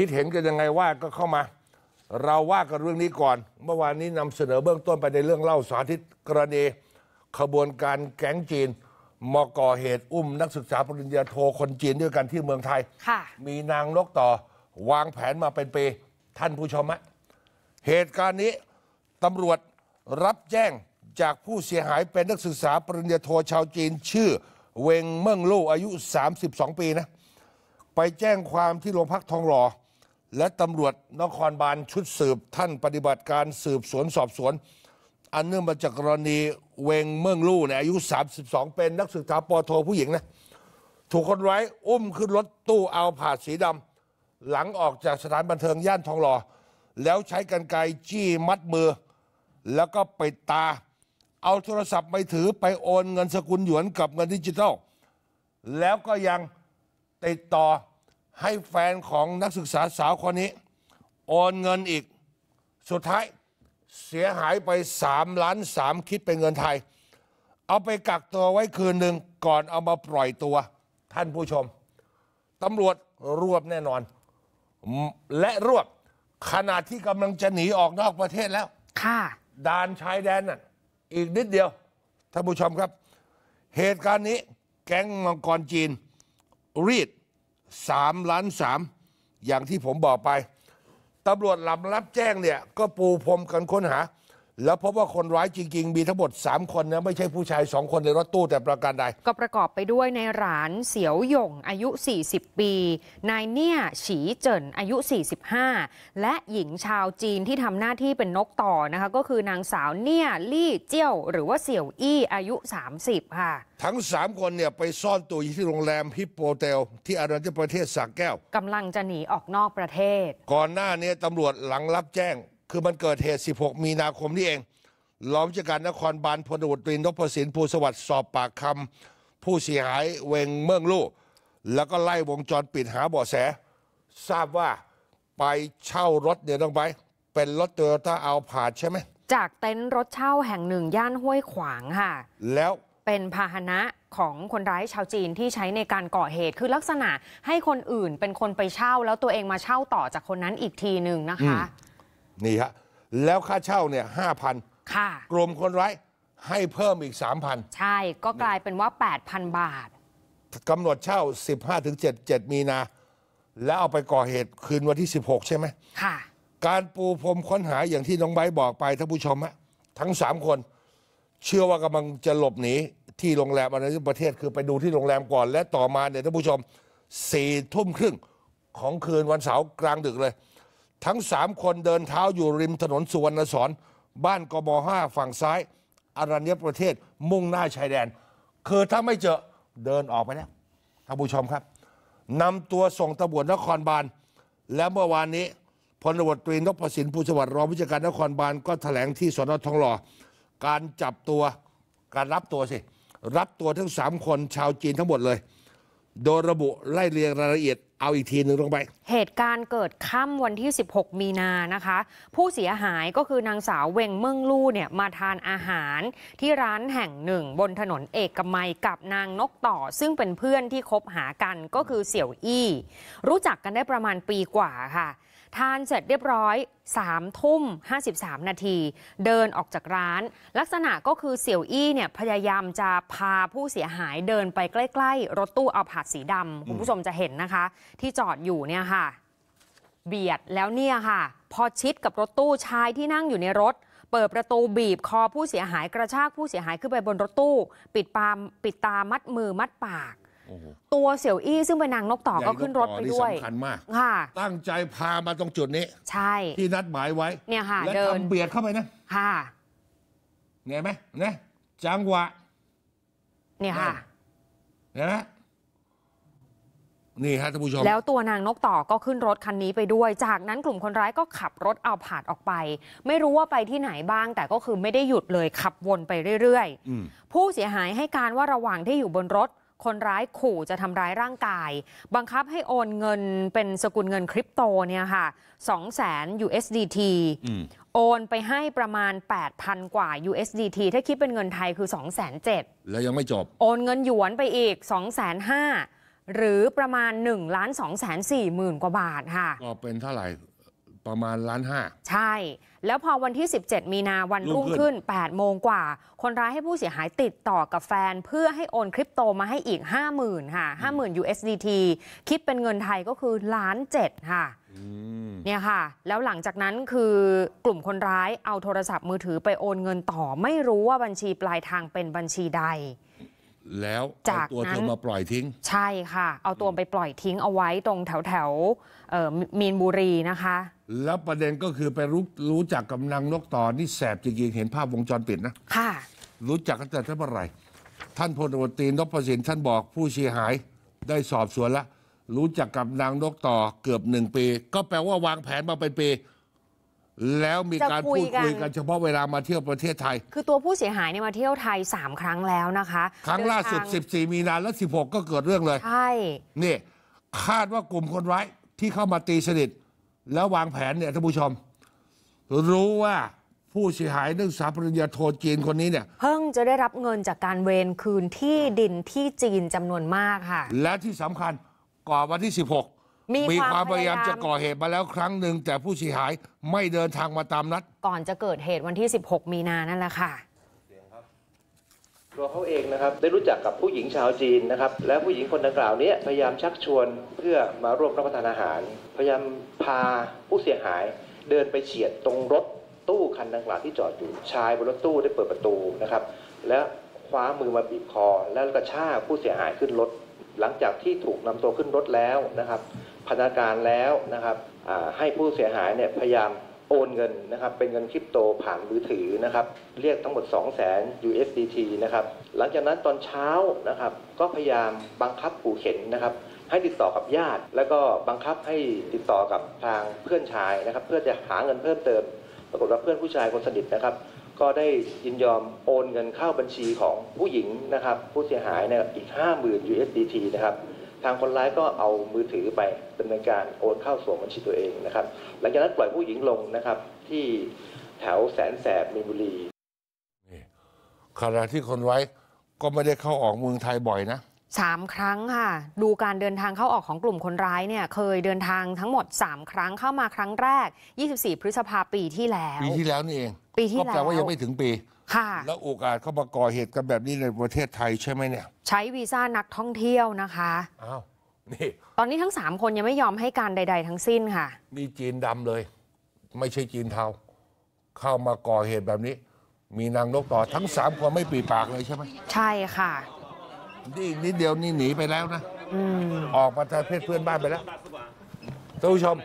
คิดเห็นกันยังไงว่าก็เข้ามา เราว่ากันเรื่องนี้ก่อน เมื่อวานนี้นำเสนอเบื้องต้นไปในเรื่องเล่าสาธิตกรณี ขบวนการแก๊งจีนมก่อเหตุอุ้มนักศึกษาปริญญาโทคนจีนด้วยกันที่เมืองไทยมีนางนกต่อวางแผนมาเป็นปีท่านผู้ชมะเหตุการณ์นี้ตำรวจรับแจ้งจากผู้เสียหายเป็นนักศึกษาปริญญาโทชาวจีนชื่อ เวงเมิ่งลู่อายุ 32 ปีนะไปแจ้งความที่โรงพักทองหล่อและตำรวจนครบาลชุดสืบท่านปฏิบัติการสืบสวนสอบสวน อันเนื่องมาจากกรณีเวงเมืองลู่ในยอายุ 32 เป็นนักศึกษาปโทผู้หญิงนะถูกคนร้ายอุ้มขึ้นรถตู้เอาผาดสีดำหลังออกจากสถานบันเทิงย่านทองหล่อแล้วใช้กันไกจี้มัดมือ แล้วก็ปิดตา เอาโทรศัพท์ไปถือไปโอนเงินสกุลหยวนกับเงินดิจิทัล แล้วก็ยังติดต่อให้แฟนของนักศึกษาสาวคนนี้โอนเงินอีก สุดท้ายเสียหายไป 3 ล้าน 3 คิดเป็นเงินไทย เอาไปกักตัวไว้คืนหนึ่งก่อนเอามาปล่อยตัว ท่านผู้ชมตำรวจรวบแน่นอน และรวบขณะที่กำลังจะหนีออกนอกประเทศแล้วค่ะด่านชายแดนน่ะ อีกนิดเดียว ท่านผู้ชมครับ เหตุการณ์นี้แก๊งมังกรจีน รีดสามล้านสามอย่างที่ผมบอกไปตำรวจหลับรับแจ้งเนี่ยก็ปูพรมกันค้นหาแล้วพบว่าคนร้ายจริงๆ มีทั้งหมด 3 คนนะไม่ใช่ผู้ชาย 2 คนในรถตู้แต่ประการใดก็ประกอบไปด้วยในหลานเสียวหยงอายุ 40 ปี นายเนี่ยฉีเจินอายุ 45 และหญิงชาวจีนที่ทำหน้าที่เป็นนกต่อนะคะ ก็คือนางสาวเนี่ย ลี่เจี้ยว หรือว่าเสี่ยวอี้อายุ 30 ค่ะ ทั้ง 3 คนเนี่ยไปซ่อนตัวอยู่ที่โรงแรม ฮิปโปเตลที่อารักรประเทศสากแก้วกำลังจะหนีออกนอกประเทศ ก่อนหน้านี้ตำรวจหลังรับแจ้งคือมันเกิดเหตุ 16 มีนาคมนี่เอง รองผู้จัดการนครบาลพลตรรีนพสินภูสวัสดิ์สอบปากคำผู้เสียหายเวงเมืองลู่แล้วก็ไล่วงจรปิดหาเบาะแส ทราบว่าไปเช่ารถเนี่ยต้องไป เป็นรถโตโยต้าเอาผาดใช่ไหม จากเต็นท์รถเช่าแห่งหนึ่งย่านห้วยขวางค่ะ แล้วเป็นพาหนะของคนร้ายชาวจีนที่ใช้ในการก่อเหตุคือลักษณะให้คนอื่นเป็นคนไปเช่า แล้วตัวเองมาเช่าต่อจากคนนั้นอีกทีหนึ่งนะคะนี่ฮะแล้วค่าเช่าเนี่ยห้าพันค่ะกลุ่มคนร้ายให้เพิ่มอีกสามพันใช่ก็กลายเป็นว่า 8,000 บาท กำหนดเช่า 15ถึง7 7มีนา แล้วเอาไปก่อเหตุคืนวันที่ 16 ใช่ไหมค่ะ การปูพรมค้นหาอย่างที่น้องไบบอกไปท่านผู้ชมฮะทั้ง3คนเชื่อว่ากำลังจะหลบหนี ที่โรงแรมอะไรประเทศคือไปดูที่โรงแรมก่อน และต่อมาเนี่ยท่านผู้ชมสี่ทุ่มครึ่งของคืนวันเสาร์กลางดึกเลยทั้งสามคนเดินเท้าอยู่ริมถนนสุวรรณสอนบ้านกบ5ฝั่งซ้ายอารัญญประเทศมุ่งหน้าชายแดน คือถ้าไม่เจอเดินออกไปแล้วท่านผู้ชมครับนำตัวส่งตำรวจนครบาลและเมื่อวานนี้พลตำรวจตรีนพสินผูสวัสดิ์รองผู้จัดการนครบาลก็แถลงที่สนทองหล่อการจับตัวการรับตัวสิรับตัวทั้งสามคนชาวจีนทั้งหมดเลย โดยระบุไล่เรียงรายละเอียดเอาอีกทีหนึ่งลงไป เหตุการณ์เกิดค่ำวันที่ 16 มีนานะคะ ผู้เสียหายก็คือนางสาวเวงเมืองลู่เนี่ยมาทานอาหารที่ร้านแห่งหนึ่งบนถนนเอกมัยกับนางนกต่อซึ่งเป็นเพื่อนที่คบหากันก็คือเสี่ยวอี้ รู้จักกันได้ประมาณปีกว่าค่ะ ทานเสร็จเรียบร้อย 3 ทุ่ม 53 นาทีเดินออกจากร้าน ลักษณะก็คือเสี่ยวอี้เนี่ยพยายามจะพาผู้เสียหายเดินไปใกล้ๆรถตู้เอาผาดสีดำคุณผู้ชมจะเห็นนะคะที่จอดอยู่เนี่ยค่ะ เบียดแล้วเนี่ยค่ะ พอชิดกับรถตู้ชายที่นั่งอยู่ในรถ เปิดประตูบีบคอผู้เสียหายกระชากผู้เสียหายขึ้นไปบนรถตู้ ปิดปามปิดตามัดมือมัดปากตัวเสี่ยวอี้ซึ่งเป็นนางนกต่อก็ขึ้นรถไปด้วยสำคัญมาก ค่ะ ตั้งใจพามาตรงจุดนี้ใช่ที่นัดหมายไว้ เนี่ยค่ะ เดินเบียดเข้าไปนะค่ะเี่ยไหมเนี่ยจังหวะเนี่ยค่ะเนี่ยนะนี่ฮะท่านผู้ชมแล้วตัวนางนกต่อก็ขึ้นรถคันนี้ไปด้วย จากนั้นกลุ่มคนร้ายก็ขับรถเอาผาดออกไป ไม่รู้ว่าไปที่ไหนบ้างแต่ก็คือไม่ได้หยุดเลยขับวนไปเรื่อยๆผู้เสียหายให้การว่าระหว่างที่อยู่บนรถคนร้ายขู่จะทำร้ายร่างกาย บังคับให้โอนเงินเป็นสกุลเงินคริปโตเนี่ยค่ะ2 0 0 0 USDT อโอนไปให้ประมาณ 8,000 กว่า USDT ถ้าคิดเป็นเงินไทยคือ2จ0 0แล้วยังไม่จบ โอนเงินหยวนไปอีก2น0 0 0หรือประมาณ1นึ่งล้านสองแสนสี่หมื่นกว่าบาทค่ะก็เป็นเท่าไหร่ ประมาณล้านห้าใช่ แล้วพอวันที่ 17 มีนาวันรุ่งขึ้น 8 โมงกว่า คนร้ายให้ผู้เสียหายติดต่อกับแฟนเพื่อให้โอนคริปโตมาให้อีก 50,000 ค่ะ 50,000 USDT คิดเป็นเงินไทยก็คือล้านเจ็ดค่ะเนี่ยค่ะ แล้วหลังจากนั้นคือกลุ่มคนร้าย เอาโทรศัพท์มือถือไปโอนเงินต่อไม่รู้ว่าบัญชีปลายทางเป็นบัญชีใดแล้วเอาตัวเธอมาปล่อย ทิ้ง ใช่ค่ะเอาตัวไปปล่อยทิ้งเอาไว้ตรงแถวแถวมีนบุรีนะคะ แล้วประเด็นก็คือไปรู้รู้จักกำนังนกต่อนี่แสบจริงๆเห็นภาพวงจรปิดนะค่ะรู้จักกันแต่เท่าไหร่ท่านพลตรวตีนพสินท่านบอกผู้เสียหายได้สอบสวนแล้วรู้จักกับนางนกต่อเกือบหนึ่งปี ก็แปลว่าวางแผนมาเป็นปีแล้วมีการพูดคุยกันเฉพาะเวลามาเที่ยวประเทศไทย คือตัวผู้เสียหายเนี่ยมาเที่ยวไทย 3 ครั้งแล้วนะคะ ครั้งล่าสุด 14 มีนาและ16 ก็เกิดเรื่องเลย ใช่ นี่คาดว่ากลุ่มคนร้ายที่เข้ามาตีสนิทแล้ววางแผนเนี่ยท่านผู้ชม รู้ว่าผู้เสียหายนักศึกษาปริญญาโทจีนคนนี้เนี่ยเพิ่งจะได้รับเงินจากการเวรคืนที่ดินที่จีนจำนวนมากค่ะ และที่สำคัญก่อนวันที่ 16มีมความพยายามจะก่อเหตุมาแล้วครั้งหนึ่งแต่ผู้เสียหายไม่เดินทางมาตามนัดก่อนจะเกิดเหตุวันที่ 16 มีนานั่นแหละค่ะตัวเขาเองนะครับได้รู้จักกับผู้หญิงชาวจีนนะครับ และผู้หญิงคนดังกล่าวนี้พยายามชักชวนเพื่อมาร่วมรับประทานอาหาร พยายามพาผู้เสียหายเดินไปเฉียดตรงรถตู้คันดังกล่าวที่จอดอยู่ชายบนรถตู้ได้เปิดประตูนะครับ และคว้ามือมาบีบคอ แล้วกระชากผู้เสียหายขึ้นรถหลังจากที่ถูกนำตัวขึ้นรถแล้วนะครับพนักงานแล้วนะครับให้ผู้เสียหายเนี่ยพยายามโอนเงินนะครับ เป็นเงินคริปโตผ่านมือถือนะครับ เรียกทั้งหมด 2 0 0 0 0 0 USDT นะครับหลังจากนั้นตอนเช้านะครับ ก็พยายามบังคับผู่เข็นนะครับ ให้ติดต่อกับญาติ แล้วก็บังคับให้ติดต่อกับทางเพื่อนชายนะครับ เพื่อจะหาเงินเพิ่มเติม ปรากฏว่าเพื่อนผู้ชายคนสนิทนะครับ ก็ได้ยินยอมโอนเงินเข้าบัญชีของผู้หญิงนะครับ ผู้เสียหายเนี่ยอีก 50,000 USDT นะครับทางคนร้ายก็เอามือถือไปดำเนินการโอนเข้าสวมบัญชีตัวเองนะครับ หลังจากนั้นปล่อยผู้หญิงลงนะครับ ที่แถวแสนแสบมีนบุรี ขณะที่คนไว้ก็ไม่ได้เข้าออกเมืองไทยบ่อยนะสามครั้งค่ะ ดูการเดินทางเข้าออกของกลุ่มคนร้ายเนี่ย เคยเดินทางทั้งหมด3ครั้งเข้ามาครั้งแรก24พฤษภาปีที่แล้ว ปีที่แล้วนี่เองปีที่ก็แปลว่ายังไม่ถึงปี ค่ะ แล้วโอกาสเข้ามาก่อเหตุกันแบบนี้ใน ประเทศไทยใช่ไหมเนี่ย ใช้วีซ่านักท่องเที่ยวนะคะ อ้าว นี่ ตอนนี้ทั้ง3คนยังไม่ยอมให้การใด ๆ ทั้งสิ้นค่ะนี่จีนดำเลย ไม่ใช่จีนเทา เข้ามาก่อเหตุแบบนี้ มีนางนกต่อทั้งสามคนไม่ปีปากเลยใช่ไหม ใช่ค่ะ นี่นิดเดียวนี่หนีไปแล้วนะ อืออกมาประเทศเพื่อนบ้านไปแล้วท่านผู้ชม